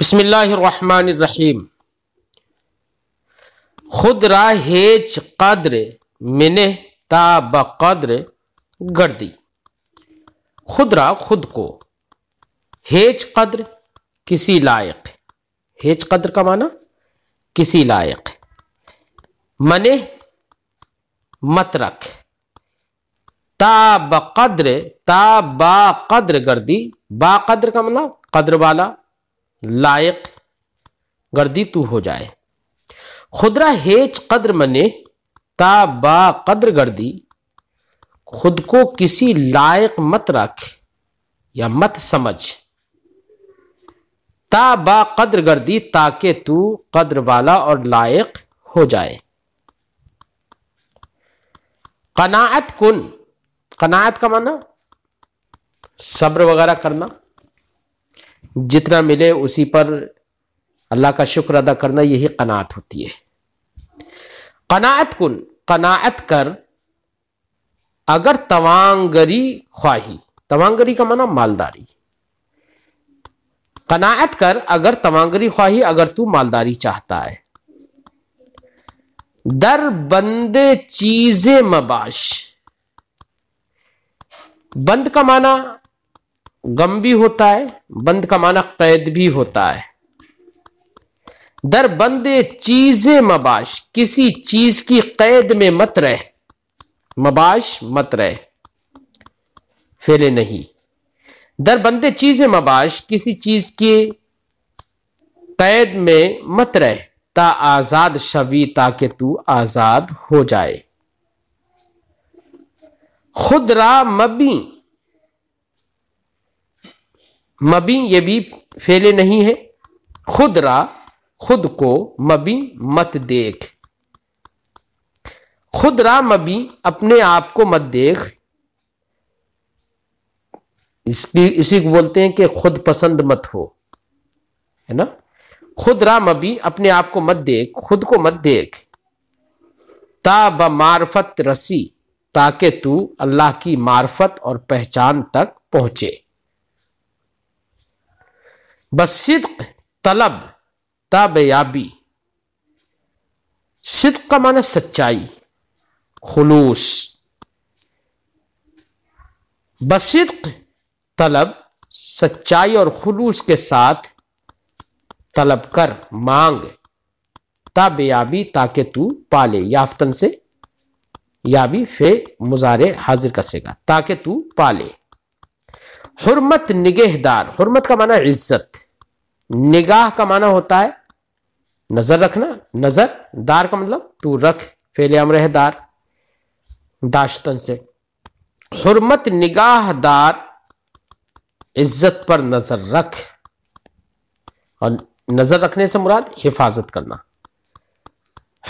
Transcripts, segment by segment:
बसमिल्लाम खुद राहेज कदर कद्र मिने ताब कद्र गर्दी खुदरा खुद को हेज कद्र किसी लायक हेज कद्र का माना किसी लायक मने मतरक ताब कद्र ताबा कद्र गर्दी बा कदर का मतलब कद्र वाला लायक गर्दी तू हो जाए खुदरा हेज कद्र मने ता बा कद्र गर्दी खुद को किसी लायक मत रख या मत समझ ता बा कद्र गर्दी ताकि तू कद्र वाला और लायक हो जाए कनायत कुन कनायत का माना सब्र वगैरह करना जितना मिले उसी पर अल्लाह का शुक्र अदा करना यही कनात होती है कनात कुन कनात कर अगर तवांगरी ख्वाही तवांगरी का माना मालदारी कनात कर अगर तवांगरी ख्वाही अगर तू मालदारी चाहता है दर बंदे चीजें मबाश बंद का माना गम भी होता है बंद का माना कैद भी होता है दर बंद चीज मबाश किसी चीज की कैद में मत रहे मबाश मत रहे फेले नहीं दर बंद चीज मबाश किसी चीज के कैद में मत रहे ता आजाद शवी ताकि तू आजाद हो जाए खुद रा मबी मबी ये भी फेले नहीं है खुद रा खुद को मबी मत देख खुद रा मबी अपने आप को मत देख इसकी इसी को बोलते हैं कि खुद पसंद मत हो है ना खुद रा मबी अपने आप को मत देख खुद को मत देख ता ब मार्फत रसी ताकि तू अल्लाह की मार्फत और पहचान तक पहुंचे बसिदक तलब ताबयाबी सिद्ध का माना सच्चाई खुलूस बसिदक तलब सच्चाई और खुलूस के साथ तलब कर मांग ताबयाबी ताकि तू पाले याफ्तन से याबी फे मुजारे हाजिर कसेगा ताकि तू पाले हुरमत निगहदार हरमत का माना इज्जत निगाह का माना होता है नजर रखना नजर दार का मतलब तू रख फेले अमर है दार दाशतन से हुरमत दार इज्जत पर नजर रख और नजर रखने से मुराद हिफाजत करना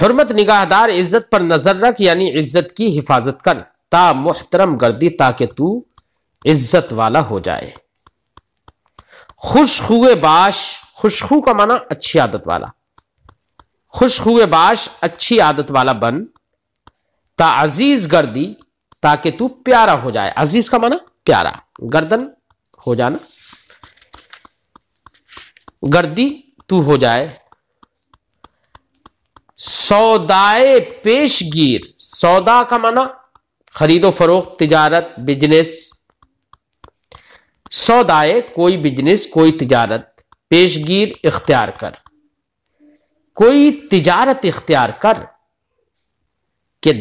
हरमत निगाहदार इज्जत पर नजर रख यानी इज्जत की हिफाजत कर ता मुहतरम गर्दी ताकि तू इज्जत वाला हो जाए खुश हुए बाश खुश हु का माना अच्छी आदत वाला खुश हुए बाश अच्छी आदत वाला बन ता अजीज गर्दी ताकि तू प्यारा हो जाए अजीज का माना प्यारा गर्दन हो जाना गर्दी तू हो जाए सौदाए पेशगीर सौदा का माना खरीदो फरोख्त तिजारत बिजनेस सौदाए कोई बिजनेस कोई तिजारत पेशगीर इख्तियार कर कोई तिजारत इख्तियार कर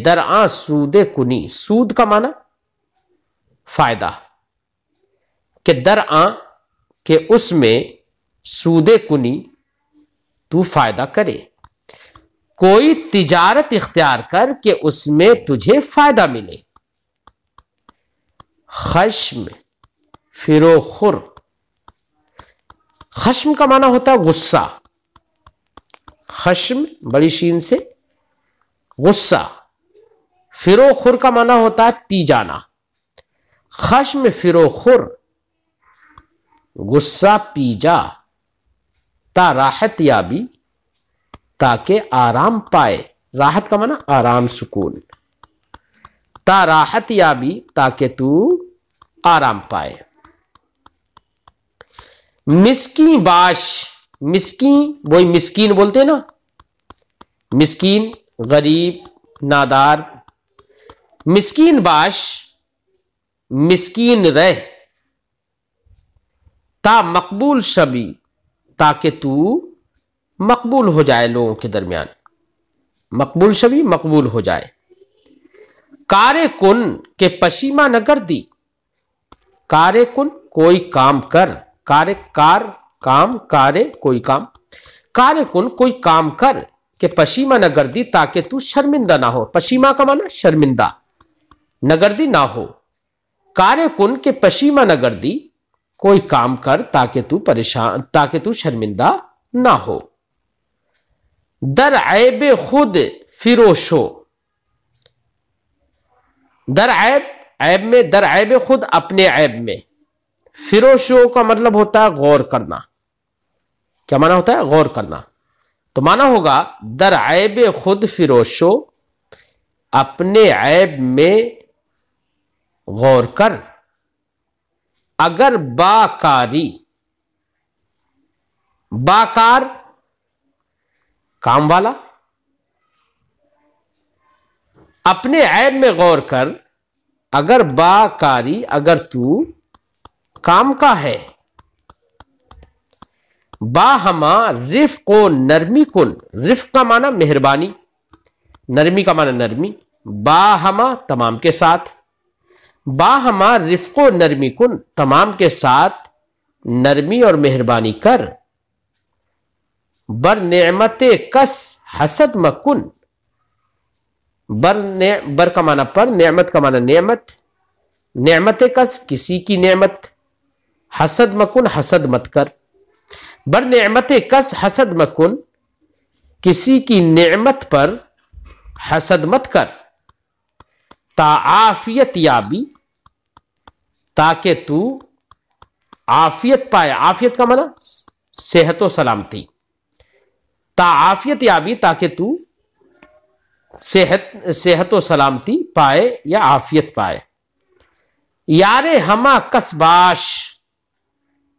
दर आ सूद कुनी सूद का माना फायदा दर आ के उसमें सूद कुनी तू फायदा करे कोई तिजारत इख्तियार कर के उसमें तुझे फायदा मिले खश्म फिरोखुर खश्म का माना होता है गुस्सा खश्म बड़ी शीन से गुस्सा फिरोखुर का माना होता है पी जाना खश्म फिरोखुर गुस्सा पी जा ता राहत याबी ताके आराम पाए राहत का माना आराम सुकून ता राहत याबी ताके तू आराम पाए मिसकी बाश मिसकी वही मिसकीन बोलते हैं ना मिसकीन गरीब नादार मिस्किन बाश मिसकीन रह ता मकबूल शबी ताकि तू मकबूल हो जाए लोगों के दरमियान मकबूल शबी मकबूल हो जाए कारे कुन के पशीमा नगर दी कारे कुन कोई काम कर कार्य कार काम कार्य कोई काम कार्य कुन कोई काम कर के पसीमा नगर दी ताकि तू शर्मिंदा ना हो पसीमा का माना शर्मिंदा नगर्दी ना हो कार्य कुन के पसीमा नगर दी कोई काम कर ताकि तू परेशान ताकि तू शर्मिंदा ना हो दर ऐब खुद फिरोशो दर ऐब ऐब में दर ऐब खुद अपने ऐब में फिरोशो का मतलब होता है गौर करना क्या माना होता है गौर करना तो माना होगा दर ऐब खुद फिरोशो अपने ऐब में गौर कर अगर बाकारी बाकार काम वाला अपने ऐब में गौर कर अगर बाकारी अगर तू काम का है बाहमा रिफ को नरमी कुन रिफ का माना मेहरबानी नरमी का माना नरमी बाहमा तमाम के साथ बाहमा को नरमी कुन तमाम के साथ नरमी और मेहरबानी कर बर नमत कस हसद मकुन बर ने बर का माना पर नेमत का माना नेमत नेमत कस किसी की नेमत हसद मकुन हसद मत कर बर नमत कस हसद मकुन किसी की नमत पर हसद मत कर ताआफियत याबी ताकि तू आफियत पाए आफियत का माना सेहत व सलामती ताआफियत याबी ताकि तू सेहत सेहत व सलामती पाए या आफियत पाए यारे हमा कसबाश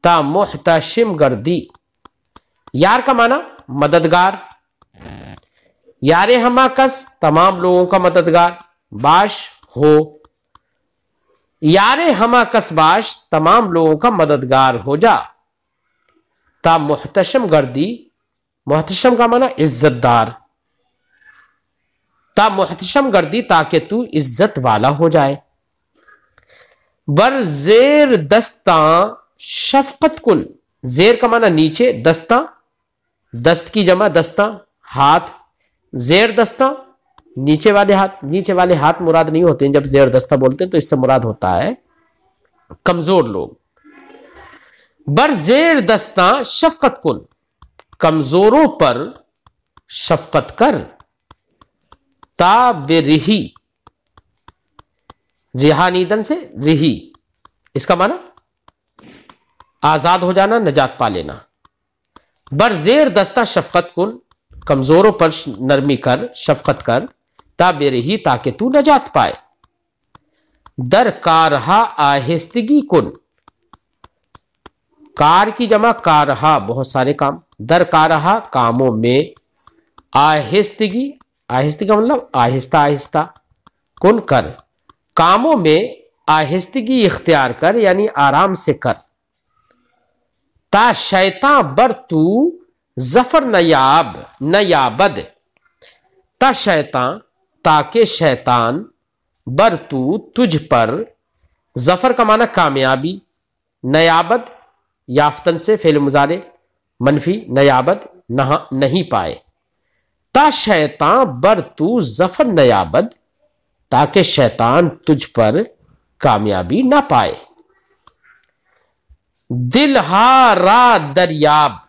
તમ મુહતશમ ગરદી યાર કા માના મદદગાર યારે હમાકસ તમામ લોકો કા મદદગાર બશ હો યારે હમાકસ બશ તમામ લોકો કા મદદગાર હો જા તમ મુહતશમ ગરદી મુહતશમ કા માના ઇઝતદાર તમ મુહતશમ ગરદી તાકે તુ ઇઝતવાલા હો જાય બરઝીર દસ્તા शफकत कुन जेर का माना नीचे दस्ता दस्त की जमा दस्ता हाथ जेर दस्ता नीचे वाले हाथ नीचे वाले हाथ मुराद नहीं होते हैं जब जेर दस्ता बोलते हैं तो इससे मुराद होता है कमजोर लोग बर जेर दस्ता शफकत कुन कमजोरों पर शफकत कर ताब रिही रिहानीदन से रिही इसका माना आज़ाद हो जाना नजात पा लेना बरजेर दस्ता शफकत कुन कमज़ोरों पर नरमी कर शफकत कर ताबे ही ताकि तू नजात पाए दर कारहा आहिस्तगी कुन कार की जमा कारहा बहुत सारे काम दर कारहा कामों में आहिस्तगी आहिस्तगी का मतलब आहिस्ता आहिस्ता कुन कर कामों में आहिस्तगी इख्तियार कर यानी आराम से कर ता शैता बर तू जफर नयाब नयाबद ता शैता ताके शैतान बर तू तुझ पर जफर का माना कामयाबी नयाबद याफ्तन से फेल मुजारे मनफी नयाबद नहा नहीं पाए ता शैता बर तू जफर नयाबद ताके शैतान तुझ पर कामयाबी ना पाए दिलहारा दरियाब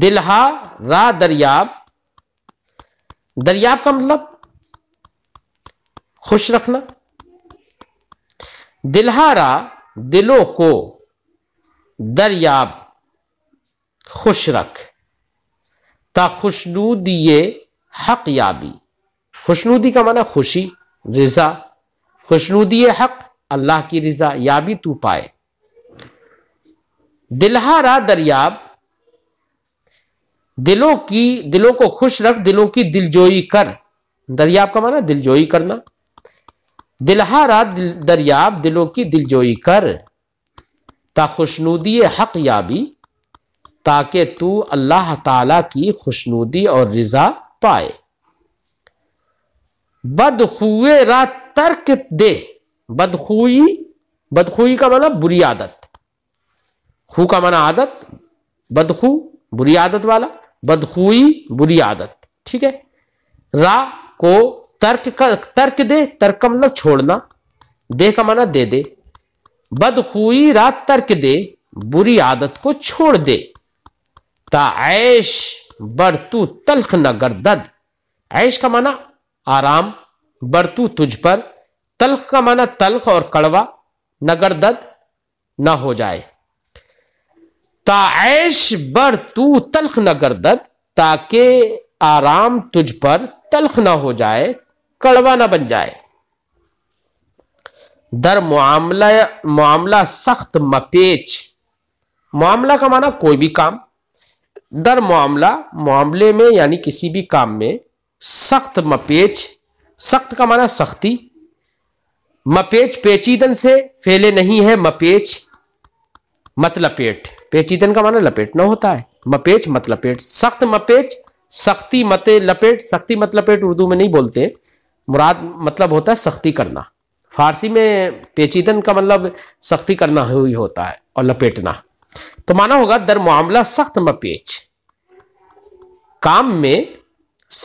दिलहा रा दरियाब दरियाब का मतलब खुश रखना दिलहारा दिलों को दरियाब खुश रख ता खुशनूदिये हक याबी खुशनूदी का माना खुशी रजा खुशनूदी हक अल्लाह की रजा भी तू पाए दिलहारा दरियाब दिलों की दिलों को खुश रख दिलों की दिलजोई कर दरियाब का माना दिलजोई करना दिलहारा दिल, दरियाब दिलों की दिलजोई कर ता खुशनूदी हक याबी ताकि तू अल्लाह ताला की खुशनूदी और रजा पाए बदखुए रा तर्क दे बदखुई बदखुई का माना मतलब बुरी आदत खू का माना आदत बदखू बुरी आदत वाला बदखुई बुरी आदत ठीक है रा को तर्क का तर्क दे तर्क का मतलब छोड़ना दे का माना दे दे बदखुई रा तर्क दे बुरी आदत को छोड़ दे ताश बरतू तलख न गर्दद ऐश का माना आराम बरतू तुझ पर तल्ख का माना तल्ख और कड़वा नगरदद ना हो जाए ताश बर तू तल्ख नगरदद ताकि आराम तुझ पर तल्ख ना हो जाए कड़वा ना बन जाए दर मामला मामला सख्त मपेच मामला का माना कोई भी काम दर मामला मामले में यानी किसी भी काम में सख्त मपेच सख्त का माना सख्ती मपेच पेचीदन से फैले नहीं है मपेच मत मतलब लपेट पेचीदन का माना लपेटना होता है मपेच मत मतलब लपेट सख्त मपेच सख्ती मते लपेट सख्ती मतलब पेट उर्दू में नहीं बोलते मुराद मतलब होता है सख्ती करना फारसी में पेचीदन का मतलब सख्ती करना ही होता है और लपेटना तो माना होगा दर मामला सख्त मपेच काम में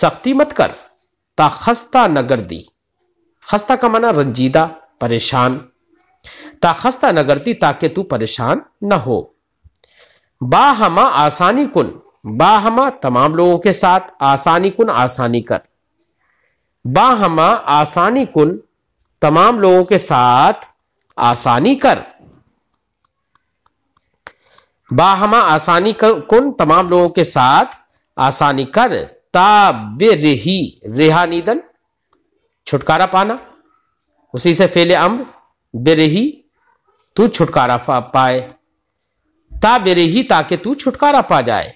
सख्ती मत कर ताखस्ता नगर्दी खस्ता का माना रंजीदा परेशान ता खस्ता नगरती ताकि तू परेशान न हो बाहमा आसानी कुन बाहमा तमाम लोगों के साथ आसानी कुन आसानी कर बाहमा आसानी कुन तमाम लोगों के साथ आसानी कर बाहमा आसानी कर, कुन तमाम लोगों के साथ आसानी कर ताब रेहा निधन छुटकारा पाना उसी से फेले अम्र बेरही तू छुटकारा पा पाए ता बेरही ताकि तू छुटकारा पा जाए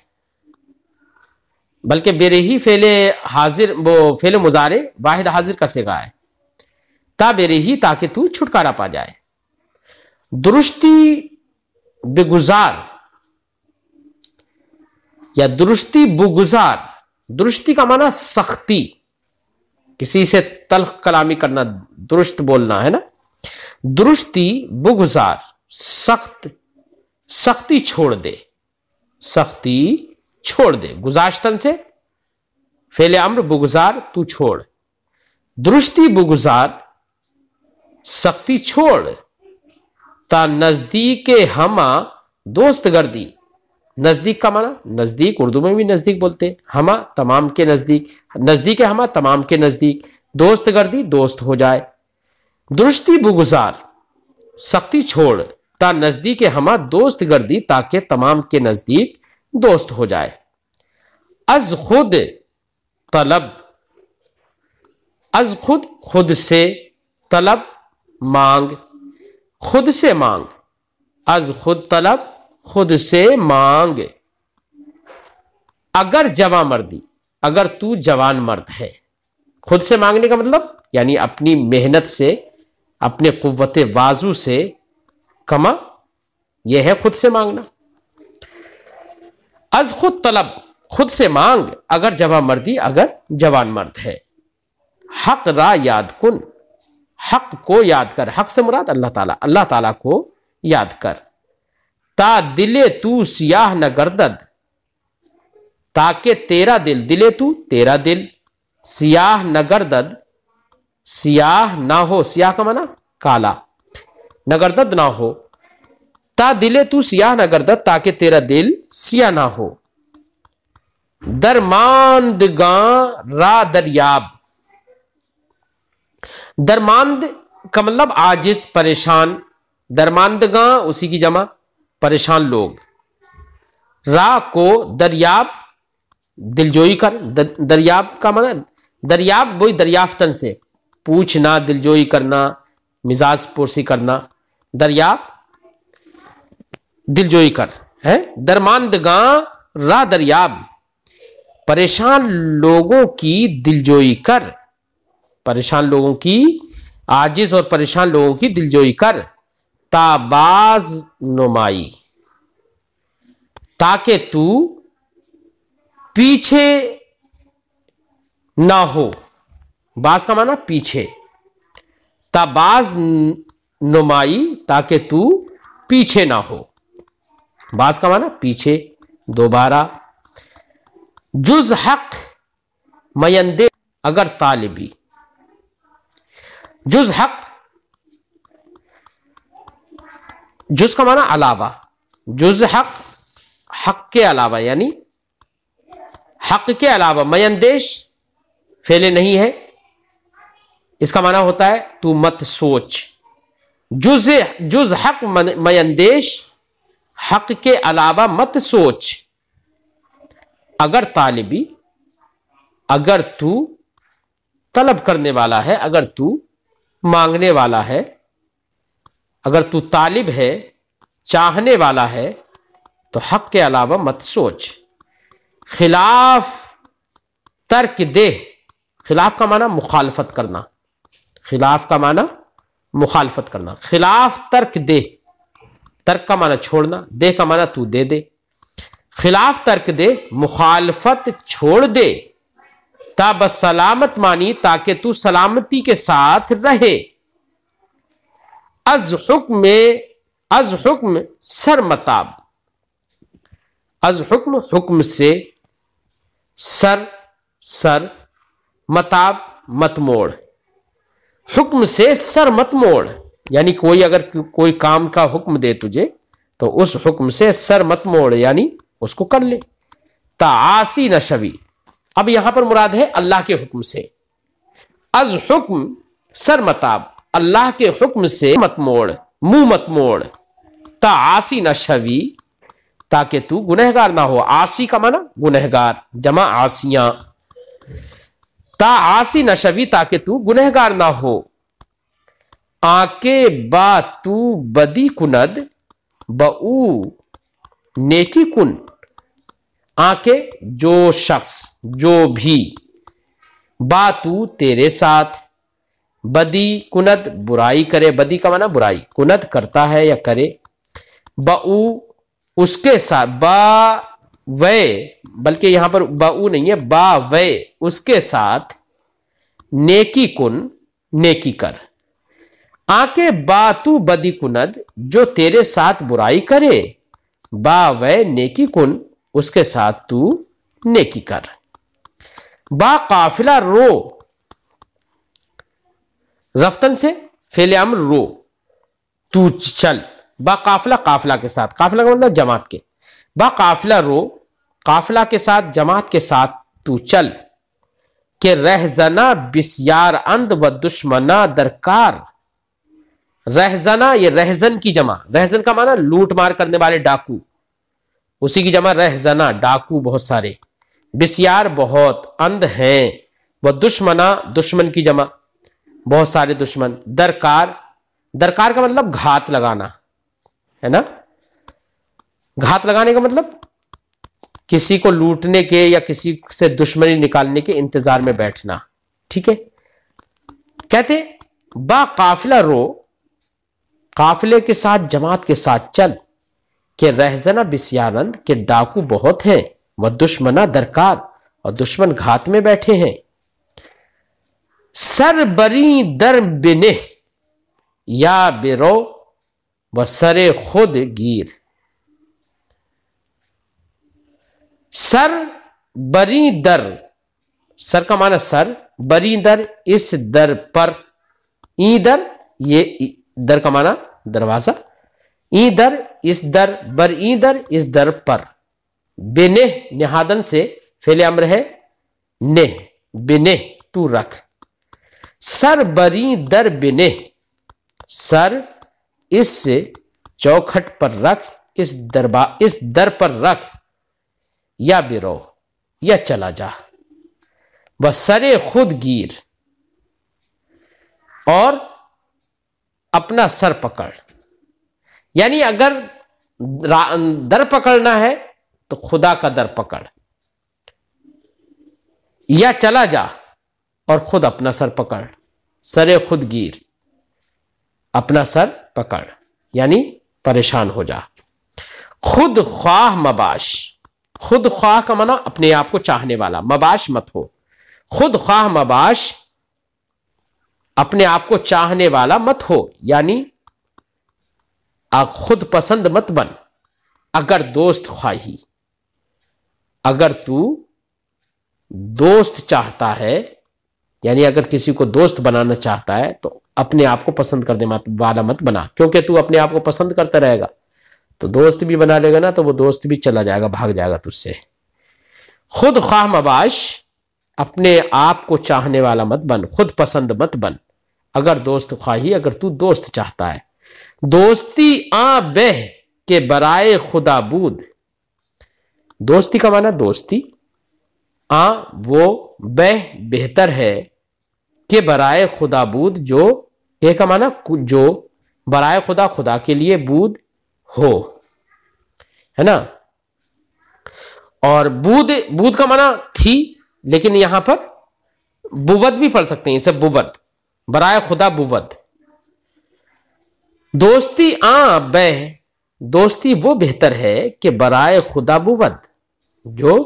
बल्कि बेरही फेले हाजिर वो फेले मुजारे वाहिद हाजिर का सेगा है ता बेरही ताकि तू छुटकारा पा जाए दुरुस्ती बेगुजार या दुरुस्ती बुगुजार दुरुस्ती का माना सख्ती किसी से तलख कलामी करना दुरुस्त बोलना है ना दुरुस्ती बुगुजार सख्त सख्ती छोड़ दे सख्ती छोड़ दे गुजाश्तन से फेले अम्र बुगुजार तू छोड़ दुरुस्ती बुगुजार सख्ती छोड़ ता नजदीक हमा दोस्त गर्दी नज़दीक का माना नज़दीक उर्दू में भी नज़दीक बोलते हैं हम तमाम के नज़दीक नज़दीक है हम तमाम के नज़दीक दोस्त गर्दी दोस्त हो जाए दुरुस्ती बुगुजार सख्ती छोड़ ता नज़दीक हम दोस्त गर्दी ताकि तमाम के नज़दीक दोस्त हो जाए अज खुद तलब अज खुद खुद से तलब मांग खुद से मांग अज खुद तलब खुद से मांग अगर जवा मर्दी अगर तू जवान मर्द है खुद से मांगने का मतलब यानी अपनी मेहनत से अपने कुत बाजू से कमा यह है खुद से मांगना अज खुद तलब खुद से मांग अगर जवा मर्दी अगर जवान मर्द है हक रा याद कुन हक को याद कर हक से मुराद अल्लाह ताला अल्लाह ताला को याद कर ता दिले तू सियाह न गर्दद ताके तेरा दिल दिले तू तेरा दिल सियाह न गर्दद सियाह ना हो सियाह का माना काला न गर्दद ना हो ता दिले तू सियाह न गर्दद ताके तेरा दिल सिया ना हो दरमांद गां रा दरियाब दरमांद का मतलब आजिस परेशान दरमांद गां उसी की जमा परेशान लोग रा को दरियाब दिलजोई कर दरियाब का माना दरियाब वही दरियाफ्तन से पूछना दिलजोई करना मिजाज पोर्सी करना दरियाब दिलजोई कर है दरमानदगा रा दरियाब परेशान लोगों की दिलजोई कर परेशान लोगों की आजिज और परेशान लोगों की दिलजोई कर ताबाज नुमाई ताकि तू पीछे ना हो बाज का माना पीछे ताबाज नुमाई ताकि तू पीछे ना हो बाज का माना पीछे दोबारा जुज हक मयंदे अगर तालिबी जुज हक जुज का माना अलावा जुज हक हक के अलावा यानी हक के अलावा मयंदेश फैले नहीं है इसका माना होता है तू मत सोच जुज जुज हक मयंदेश हक के अलावा मत सोच अगर तालिबी अगर तू तलब करने वाला है अगर तू मांगने वाला है अगर तू तालिब है चाहने वाला है तो हक के अलावा मत सोच खिलाफ तर्क दे खिलाफ का माना मुखालफत करना खिलाफ का माना मुखालफत करना खिलाफ तर्क दे तर्क का माना छोड़ना दे का माना तू दे दे खिलाफ तर्क दे मुखालफत छोड़ दे तब सलामत मानी ताकि तू सलामती के साथ रहे अज हुक्म अज हुक्म सरमताब अज हुक्म हुक्म से सर सर मताब मत मोड़ हुक्म से सर मत मोड़ यानी कोई अगर कोई काम का हुक्म दे तुझे तो उस हुक्म से सर मत मोड़ यानी उसको कर ले तासी न शवि अब यहां पर मुराद है अल्लाह के हुक्म से अज हुक्म सर मताब अल्लाह के हुक्म से मत मोड़ मुंह मत मोड़ ता आसी न शवी ताकि तू गुनहगार ना हो आसी का माना गुनहगार जमा आसिया ता आसी न शवी ताकि तू गुनहगार ना हो आके बा तू बदी कुनद बऊ नेकी कुन आके जो शख्स जो भी बा तू तेरे साथ बदी कुनत बुराई करे बदी का माना बुराई कुनत करता है या करे बऊ उसके साथ बा वे बल्कि यहां पर बऊ नहीं है बा वे उसके साथ नेकी कुन नेकी कर आके बा तू बदी कुनद जो तेरे साथ बुराई करे बा वे नेकी कुन उसके साथ तू नेकी कर बा काफिला रो रफ्तन से फेले अम्र रो तू चल बा काफिला काफिला के साथ काफिला का मतलब जमात के बा काफिला रो काफिला के साथ जमात के साथ तू चल के रहजना बिसार अंध व दुश्मना दरकार रहजना ये रहजन की जमा रहजन का माना लूट मार करने वाले डाकू उसी की जमा रहजना डाकू बहुत सारे बिसार बहुत अंध हैं व दुश्मना दुश्मन की जमा बहुत सारे दुश्मन दरकार दरकार का मतलब घात लगाना है ना घात लगाने का मतलब किसी को लूटने के या किसी से दुश्मनी निकालने के इंतजार में बैठना ठीक है कहते बा काफिला रो काफिले के साथ जमात के साथ चल के रहजना बिस्यानंद के डाकू बहुत हैं व दुश्मना दरकार और दुश्मन घात में बैठे हैं सर बरी दर बिने या बिरो व सरे खुद गिर सर बरी दर सर का माना सर बरी दर इस दर पर ई दर ये दर का माना दरवाजा ई दर इस दर बर ई दर इस दर पर बेने निहादन से फेले अम्र है ने बिने तू रख सर बरी दर बिने सर इससे चौखट पर रख इस दरबार इस दर पर रख या बिरो या चला जा वह सरे खुद गिर और अपना सर पकड़ यानी अगर दर पकड़ना है तो खुदा का दर पकड़ या चला जा और खुद अपना सर पकड़ सरे खुद गिर अपना सर पकड़ यानी परेशान हो जा खुद ख्वाह मबाश खुद ख्वाह का मना अपने आप को चाहने वाला मबाश मत हो खुद ख्वाह मबाश अपने आप को चाहने वाला मत हो यानी आप खुद पसंद मत बन अगर दोस्त ख्वाही अगर तू दोस्त चाहता है यानी अगर किसी को दोस्त बनाना चाहता है तो अपने आप को पसंद कर मत वाला मत बना क्योंकि तू अपने आप को पसंद करता रहेगा तो दोस्त भी बना लेगा ना तो वो दोस्त भी चला जाएगा भाग जाएगा तुझसे खुद ख्वाह मबाश अपने आप को चाहने वाला मत बन खुद पसंद मत बन अगर दोस्त ख्वाही अगर तू दोस्त चाहता है दोस्ती आ बह के बराए खुदाबूद दोस्ती का माना दोस्ती आ वो बह बेहतर है के बराए खुदा बूद जो के का माना जो बराए खुदा खुदा के लिए बूद हो है ना और बूद बूद का माना थी लेकिन यहां पर बुवद भी पढ़ सकते हैं इसे बुवद बराए खुदा बुवद दोस्ती आ बह दोस्ती वो बेहतर है कि बराए खुदा बुवद जो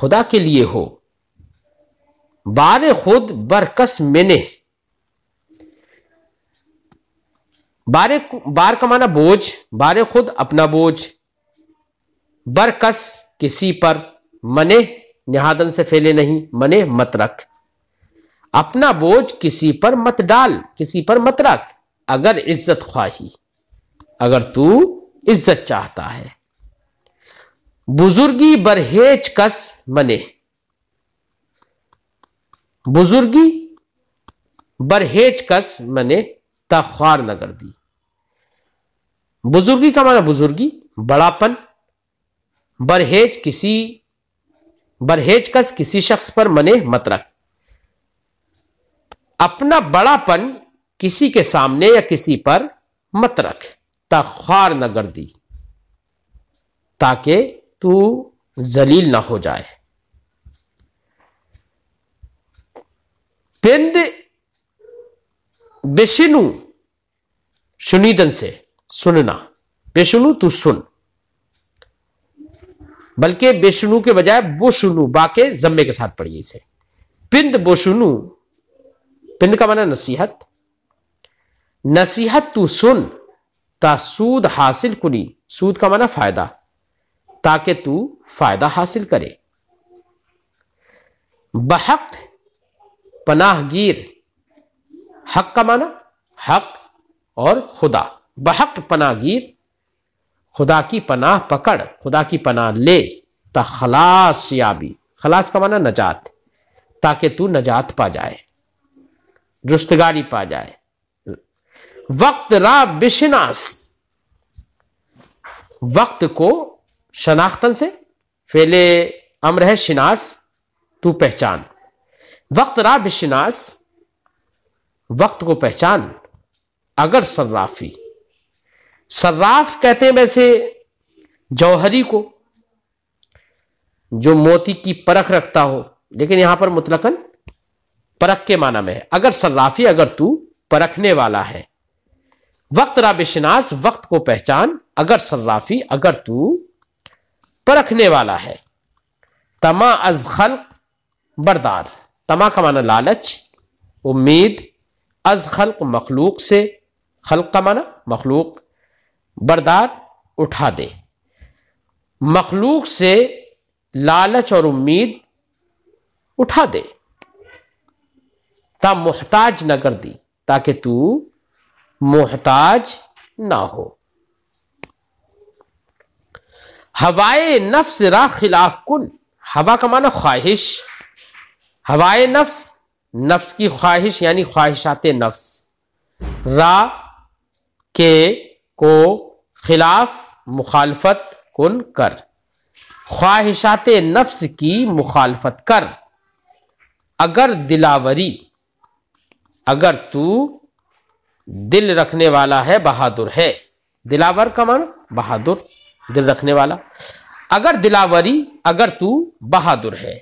खुदा के लिए हो बार खुद बरकस मिने बार बार का माना बोझ बार खुद अपना बोझ बरकस किसी पर मने निहादन से फैले नहीं मने मत रख अपना बोझ किसी पर मत डाल किसी पर मत रख अगर इज्जत ख्वाही अगर तू इज्जत चाहता है बुजुर्गी बरहेज कस मने बुजुर्गी बरहेज कस मैंने तख्वार न कर दी बुजुर्गी का माना बुजुर्गी बड़ापन बरहेज किसी बरहेज कस किसी शख्स पर मने मत रख अपना बड़ापन किसी के सामने या किसी पर मत रख तख्वार न कर दी ताकि तू जलील ना हो जाए पिंद बेशिनु सुनीदन से सुनना बेशुनु तू सुन बल्कि बेशुनु के बजाय बोशुनु बाके जम्मे के साथ पढ़िए इसे पिंद बोशुनु पिंद का माना नसीहत नसीहत तू सुन ता सूद हासिल कुनी सूद का माना फायदा ताकि तू फायदा हासिल करे बहक पनाहगीर हक का माना हक और खुदा बहक पनाहगीर खुदा की पनाह पकड़ खुदा की पनाह ले तखलास याबी खलास का माना नजात ताकि तू नजात पा जाए रुस्तगारी पा जाए वक्त रा बिशनास वक्त को शनाख्तन से फेले अम्र है शिनास तू पहचान वक्त रा बिशनास वक्त को पहचान अगर सर्राफी सर्राफ कहते हैं वैसे जौहरी को जो मोती की परख रखता हो लेकिन यहां पर मुतलकन परख के माना में है अगर सर्राफी अगर तू परखने वाला है वक्त राबिशनास वक्त को पहचान अगर सर्राफी अगर तू परखने वाला है तमा अज खल्क बरदार तमा का माना लालच उम्मीद अज खल्क मखलूक से खल्क का माना मखलूक बरदार उठा दे मखलूक से लालच और उम्मीद उठा दे ता मोहताज न कर दी ताकि तू मोहताज ना हो हवाए नफ्स रा खिलाफ कन हवा का माना ख्वाहिश हवाए नफ्स नफ्स की ख्वाहिश यानी ख्वाहिशात नफ्स रा के को खिलाफ मुखालफत कुन कर ख्वाहिशात नफ्स की मुखालफत कर अगर दिलावरी अगर तू दिल रखने वाला है बहादुर है दिलावर का मन बहादुर दिल रखने वाला अगर दिलावरी अगर तू बहादुर है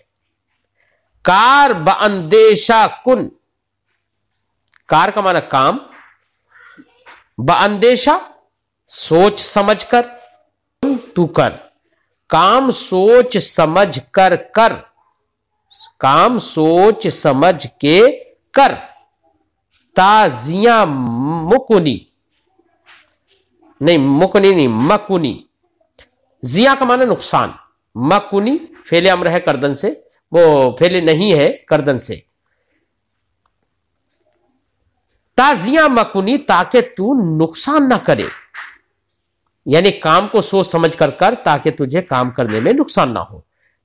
कार बंदेशा कुन कार का माना काम बंदेशा सोच समझ कर तू कर काम सोच समझ कर कर काम सोच समझ के कर ताजिया मुकुनी नहीं मुकुनी नहीं मकुनी जिया का माना नुकसान मकुनी फेले अमर है करदन से वो फैले नहीं है गर्दन से ताजिया मकुनी ताकि तू नुकसान ना करे यानी काम को सोच समझ कर कर ताकि तुझे काम करने में नुकसान ना हो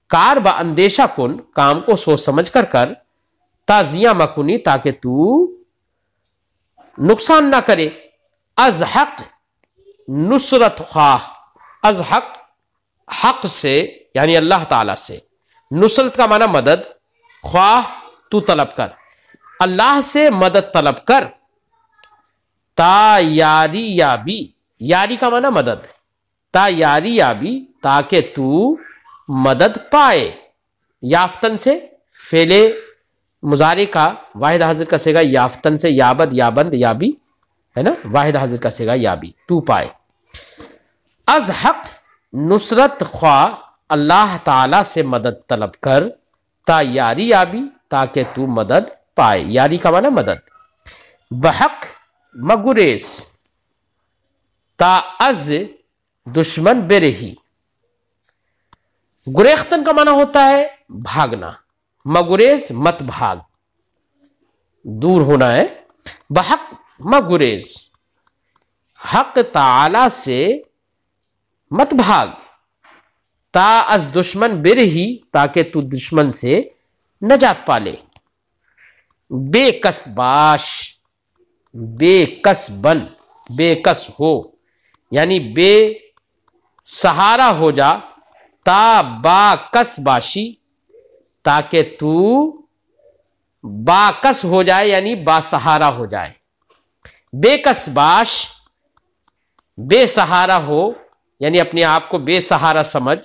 कार व अंदेशा कुन काम को सोच समझ कर कर ताजिया मकुनी ताकि तू नुकसान ना करे अजहक नुसरत ख्वाह अजहक हक से यानी अल्लाह ताला से नुसरत का माना मदद ख्वाह तू तलब कर अल्लाह से मदद तलब कर ता यारी याबी यारी का माना मदद ता यारी याबी ताकि तू मदद पाए याफ्तन से फेले मुजारे का वाहिद हाजिर का सेगा याफ्तन से याबद याबंद याबी है ना वाहिद हाजिर का सेगा याबी तू पाए अज हक नुसरत ख्वा अल्लाह ताला से मदद तलब कर यारी आबी ताकि तू मदद पाए यारी का माना मदद बहक मगुरेस ताज दुश्मन बेरही गुरेख्तन का माना होता है भागना मगुरेज मत भाग दूर होना है बहक मगुरेज हक ताला से मत भाग ता अस दुश्मन बिर ही ताकि तू दुश्मन से नजात पा ले बेकसबाश बेकस बन बेकस हो यानी बे सहारा हो जा ता बाकस बाशी ताकि तू बाकस हो जाए यानी बासहारा हो जाए बेकस बाश बेसहारा हो यानी अपने आप को बेसहारा समझ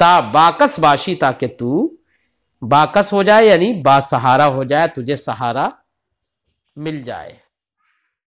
ता बाकस बाशी ताकि तू बाकस हो जाए यानी बासहारा हो जाए तुझे सहारा मिल जाए